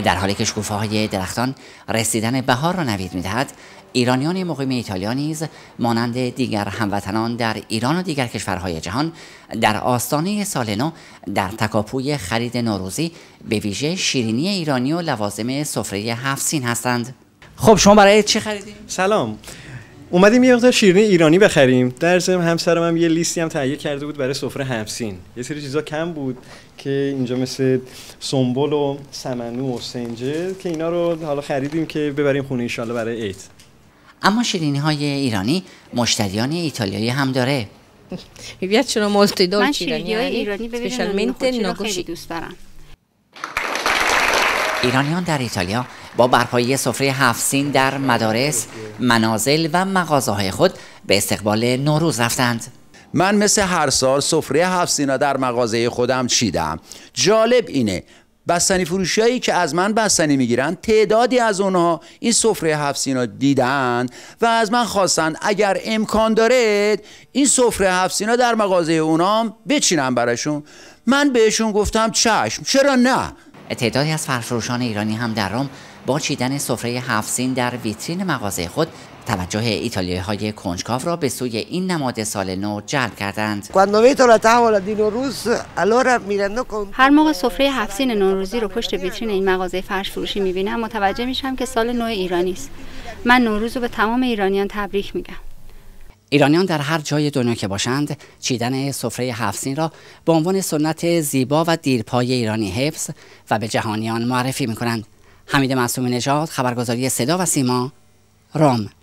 در حالی که شکوفه های درختان رسیدن بهار را نوید میدهد ایرانیان مقیم ایتالیا نیز مانند دیگر هموطنان در ایران و دیگر کشورهای جهان در آستانه سال در تکاپوی خرید نوروزی به ویژه شیرینی ایرانی و لوازم سفره هفت سین هستند خب شما برای چی خریدیم سلام اومدیم یه مقدار شیرینی ایرانی بخریم در ضمن همسرم هم یه لیستی هم تهیه کرده بود برای سفره همسین یه سری چیزا کم بود که اینجا مثل سنبل و سمنو و سنجه که اینا رو حالا خریدیم که ببریم خونه شاءالله برای عید اما شیرینی های ایرانی مشتریان ایتالیایی هم داره Mi شیرینی molto i dolci italiani, specialmente دارم ایرانیان در ایتالیا با برپایی سفره هفت در مدارس، منازل و مغازه های خود به استقبال نوروز رفتند. من مثل هر سال سفره هفت را در مغازه خودم چیدم. جالب اینه بستنی فروشی که از من بستنی میگیرن تعدادی از اونها این سفره هفت سینا دیدن و از من خواستند اگر امکان داره این سفره هفت سینا در مغازه اونام بچینم براشون من بهشون گفتم چشم چرا نه تعدادی از فرفروشان ایرانی هم در روم با چیدن سفره هفسین در ویترین مغازه خود توجه ایتالیایی های کنجکاو را به سوی این نماد سال نو جلب کردند. هر موقع سفره سین نوروزی رو پشت ویترین این مغازه فرش فروشی میبینم متوجه میشم که سال نو ایرانی است. من نوروز رو به تمام ایرانیان تبریک میگم. ایرانیان در هر جای دنیا که باشند چیدن سفره هفسین را به عنوان سنت زیبا و دیرپای ایرانی حفظ و به جهانیان معرفی می حمید معصومی نژاد خبرگزاری صدا و سیما رام